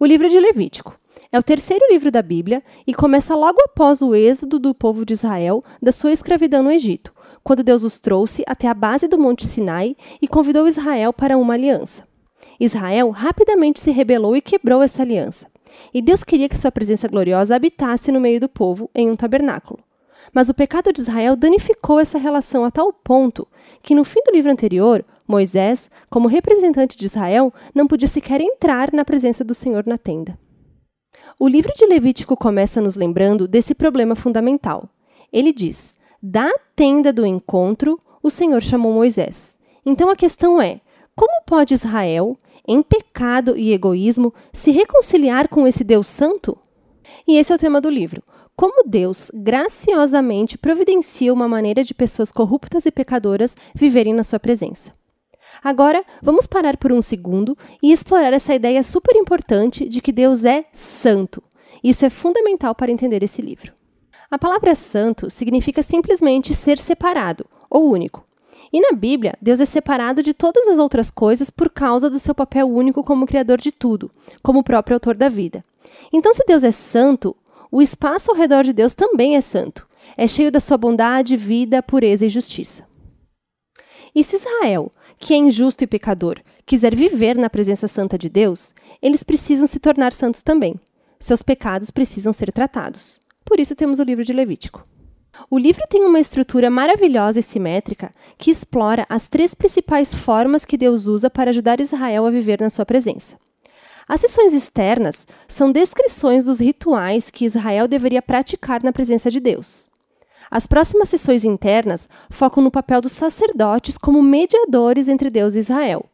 O livro é de Levítico é o terceiro livro da Bíblia e começa logo após o êxodo do povo de Israel da sua escravidão no Egito, quando Deus os trouxe até a base do Monte Sinai e convidou Israel para uma aliança. Israel rapidamente se rebelou e quebrou essa aliança. E Deus queria que sua presença gloriosa habitasse no meio do povo em um tabernáculo. Mas o pecado de Israel danificou essa relação a tal ponto que, no fim do livro anterior, Moisés, como representante de Israel, não podia sequer entrar na presença do Senhor na tenda. O livro de Levítico começa nos lembrando desse problema fundamental. Ele diz: Da tenda do encontro, o Senhor chamou Moisés. Então a questão é: como pode Israel, em pecado e egoísmo, se reconciliar com esse Deus Santo? E esse é o tema do livro. Como Deus graciosamente providencia uma maneira de pessoas corruptas e pecadoras viverem na sua presença. Agora, vamos parar por um segundo e explorar essa ideia super importante de que Deus é santo. Isso é fundamental para entender esse livro. A palavra santo significa simplesmente ser separado ou único. E na Bíblia, Deus é separado de todas as outras coisas por causa do seu papel único como criador de tudo, como o próprio autor da vida. Então, se Deus é santo, o espaço ao redor de Deus também é santo. É cheio da sua bondade, vida, pureza e justiça. E se Israel que é injusto e pecador, quiser viver na presença santa de Deus, eles precisam se tornar santos também. Seus pecados precisam ser tratados. Por isso temos o livro de Levítico. O livro tem uma estrutura maravilhosa e simétrica que explora as três principais formas que Deus usa para ajudar Israel a viver na sua presença. As sessões externas são descrições dos rituais que Israel deveria praticar na presença de Deus. As próximas sessões internas focam no papel dos sacerdotes como mediadores entre Deus e Israel.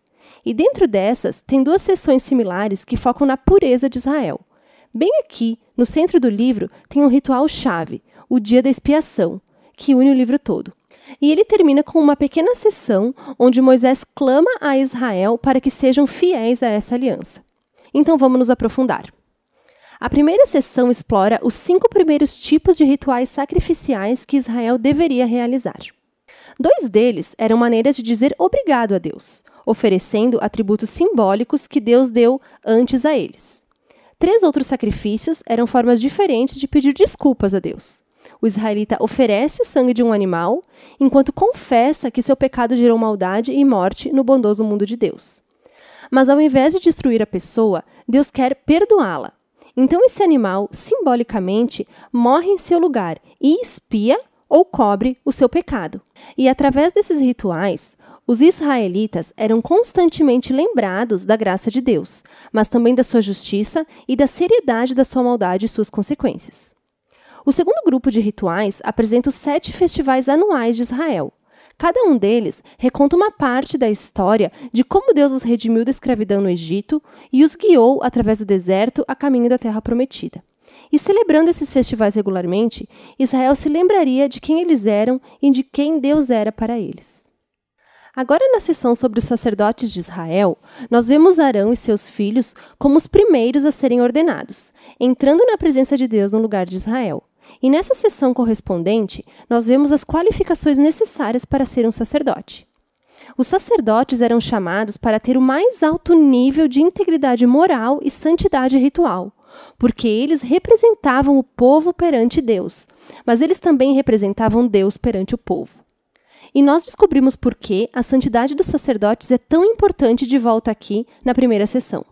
E dentro dessas, tem duas sessões similares que focam na pureza de Israel. Bem aqui, no centro do livro, tem um ritual-chave, o Dia da Expiação, que une o livro todo. E ele termina com uma pequena sessão onde Moisés clama a Israel para que sejam fiéis a essa aliança. Então vamos nos aprofundar. A primeira sessão explora os cinco primeiros tipos de rituais sacrificiais que Israel deveria realizar. Dois deles eram maneiras de dizer obrigado a Deus, oferecendo atributos simbólicos que Deus deu antes a eles. Três outros sacrifícios eram formas diferentes de pedir desculpas a Deus. O israelita oferece o sangue de um animal, enquanto confessa que seu pecado gerou maldade e morte no bondoso mundo de Deus. Mas ao invés de destruir a pessoa, Deus quer perdoá-la, então esse animal, simbolicamente, morre em seu lugar e espia ou cobre o seu pecado. E através desses rituais, os israelitas eram constantemente lembrados da graça de Deus, mas também da sua justiça e da seriedade da sua maldade e suas consequências. O segundo grupo de rituais apresenta os sete festivais anuais de Israel, Cada um deles reconta uma parte da história de como Deus os redimiu da escravidão no Egito e os guiou através do deserto a caminho da terra prometida. E celebrando esses festivais regularmente, Israel se lembraria de quem eles eram e de quem Deus era para eles. Agora, na sessão sobre os sacerdotes de Israel, nós vemos Arão e seus filhos como os primeiros a serem ordenados, entrando na presença de Deus no lugar de Israel. E nessa sessão correspondente, nós vemos as qualificações necessárias para ser um sacerdote. Os sacerdotes eram chamados para ter o mais alto nível de integridade moral e santidade ritual, porque eles representavam o povo perante Deus, mas eles também representavam Deus perante o povo. E nós descobrimos por que a santidade dos sacerdotes é tão importante de volta aqui na primeira sessão.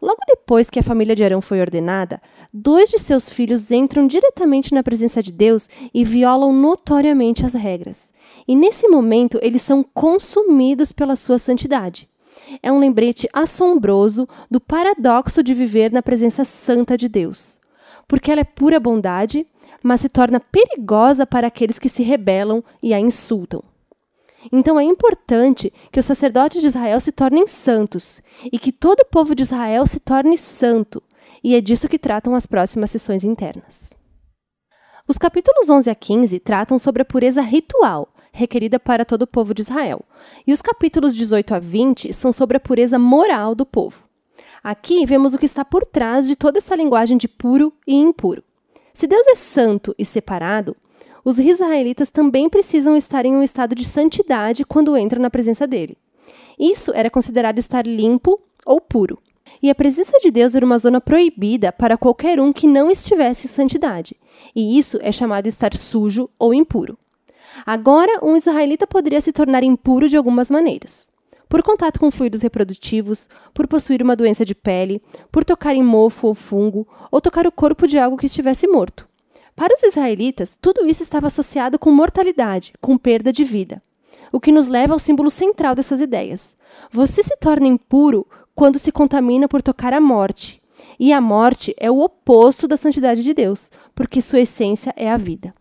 Logo depois que a família de Arão foi ordenada, dois de seus filhos entram diretamente na presença de Deus e violam notoriamente as regras. E nesse momento, eles são consumidos pela sua santidade. É um lembrete assombroso do paradoxo de viver na presença santa de Deus. Porque ela é pura bondade, mas se torna perigosa para aqueles que se rebelam e a insultam. Então é importante que os sacerdotes de Israel se tornem santos e que todo o povo de Israel se torne santo, e é disso que tratam as próximas sessões internas. Os capítulos 11 a 15 tratam sobre a pureza ritual, requerida para todo o povo de Israel, e os capítulos 18 a 20 são sobre a pureza moral do povo. Aqui vemos o que está por trás de toda essa linguagem de puro e impuro. Se Deus é santo e separado, os israelitas também precisam estar em um estado de santidade quando entram na presença dele. Isso era considerado estar limpo ou puro. E a presença de Deus era uma zona proibida para qualquer um que não estivesse em santidade. E isso é chamado estar sujo ou impuro. Agora, um israelita poderia se tornar impuro de algumas maneiras por contato com fluidos reprodutivos, por possuir uma doença de pele, por tocar em mofo ou fungo, ou tocar o corpo de algo que estivesse morto. Para os israelitas, tudo isso estava associado com mortalidade, com perda de vida. O que nos leva ao símbolo central dessas ideias. Você se torna impuro quando se contamina por tocar a morte. E a morte é o oposto da santidade de Deus, porque sua essência é a vida.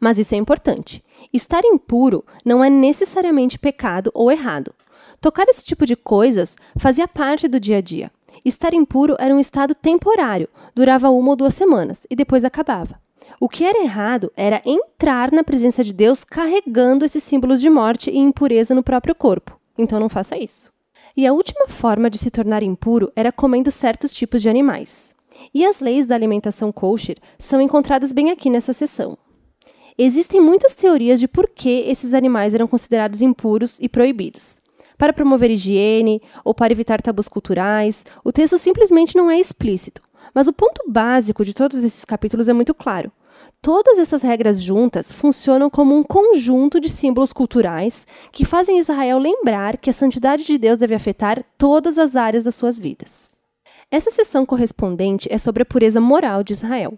Mas isso é importante. Estar impuro não é necessariamente pecado ou errado. Tocar esse tipo de coisas fazia parte do dia a dia. Estar impuro era um estado temporário, durava uma ou duas semanas e depois acabava. O que era errado era entrar na presença de Deus carregando esses símbolos de morte e impureza no próprio corpo. Então não faça isso. E a última forma de se tornar impuro era comendo certos tipos de animais. E as leis da alimentação kosher são encontradas bem aqui nessa seção. Existem muitas teorias de por que esses animais eram considerados impuros e proibidos. Para promover higiene ou para evitar tabus culturais, o texto simplesmente não é explícito. Mas o ponto básico de todos esses capítulos é muito claro. Todas essas regras juntas funcionam como um conjunto de símbolos culturais que fazem Israel lembrar que a santidade de Deus deve afetar todas as áreas das suas vidas. Essa sessão correspondente é sobre a pureza moral de Israel.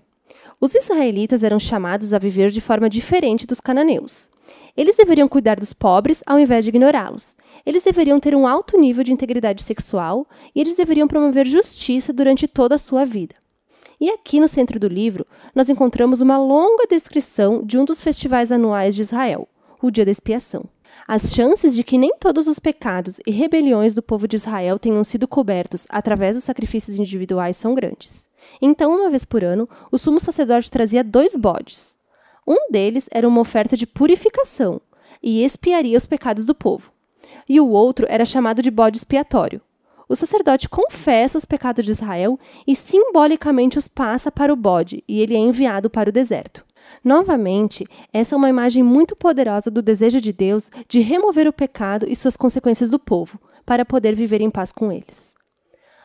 Os israelitas eram chamados a viver de forma diferente dos cananeus. Eles deveriam cuidar dos pobres ao invés de ignorá-los. Eles deveriam ter um alto nível de integridade sexual e eles deveriam promover justiça durante toda a sua vida. E aqui no centro do livro, nós encontramos uma longa descrição de um dos festivais anuais de Israel, o Dia da Expiação. As chances de que nem todos os pecados e rebeliões do povo de Israel tenham sido cobertos através dos sacrifícios individuais são grandes. Então, uma vez por ano, o sumo sacerdote trazia dois bodes. Um deles era uma oferta de purificação e expiaria os pecados do povo. E o outro era chamado de bode expiatório, o sacerdote confessa os pecados de Israel e simbolicamente os passa para o bode, e ele é enviado para o deserto. Novamente, essa é uma imagem muito poderosa do desejo de Deus de remover o pecado e suas consequências do povo, para poder viver em paz com eles.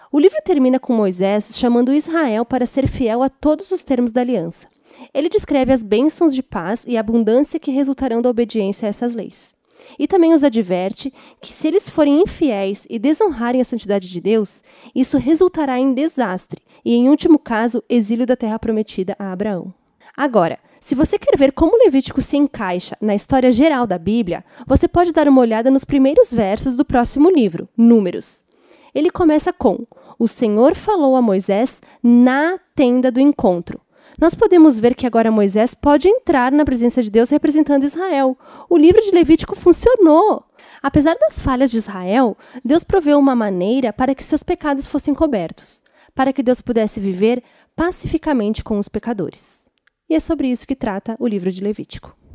O livro termina com Moisés chamando Israel para ser fiel a todos os termos da aliança. Ele descreve as bênçãos de paz e abundância que resultarão da obediência a essas leis. E também os adverte que, se eles forem infiéis e desonrarem a santidade de Deus, isso resultará em desastre e, em último caso, exílio da terra prometida a Abraão. Agora, se você quer ver como Levítico se encaixa na história geral da Bíblia, você pode dar uma olhada nos primeiros versos do próximo livro, Números. Ele começa com: O Senhor falou a Moisés na tenda do encontro nós podemos ver que agora Moisés pode entrar na presença de Deus representando Israel. O livro de Levítico funcionou. Apesar das falhas de Israel, Deus proveu uma maneira para que seus pecados fossem cobertos, para que Deus pudesse viver pacificamente com os pecadores. E é sobre isso que trata o livro de Levítico.